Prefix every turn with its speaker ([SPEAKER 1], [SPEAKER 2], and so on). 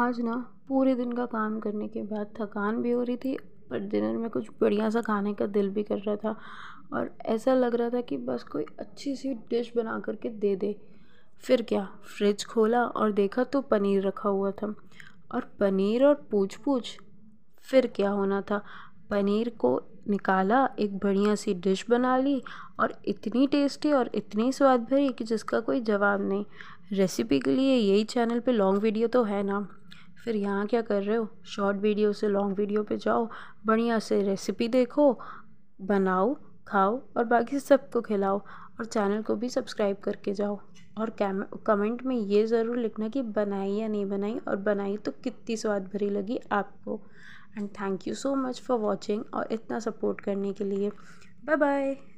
[SPEAKER 1] आज ना पूरे दिन का काम करने के बाद थकान भी हो रही थी पर डिनर में कुछ बढ़िया सा खाने का दिल भी कर रहा था और ऐसा लग रहा था कि बस कोई अच्छी सी डिश बना करके दे दे फिर क्या फ्रिज खोला और देखा तो पनीर रखा हुआ था और पनीर और पूछ पूछ फिर क्या होना था पनीर को निकाला एक बढ़िया सी डिश बना ली और इतनी टेस्टी और इतनी स्वाद भरी कि जिसका कोई जवाब नहीं रेसिपी के लिए यही चैनल पे लॉन्ग वीडियो तो है ना फिर यहाँ क्या कर रहे हो शॉर्ट वीडियो से लॉन्ग वीडियो पे जाओ बढ़िया से रेसिपी देखो बनाओ खाओ और बाकी सबको खिलाओ और चैनल को भी सब्सक्राइब करके जाओ और कमेंट में ये ज़रूर लिखना कि बनाई या नहीं बनाई और बनाई तो कितनी स्वाद भरी लगी आपको and thank you so much for watching और इतना सपोर्ट करने के लिए बाय बाय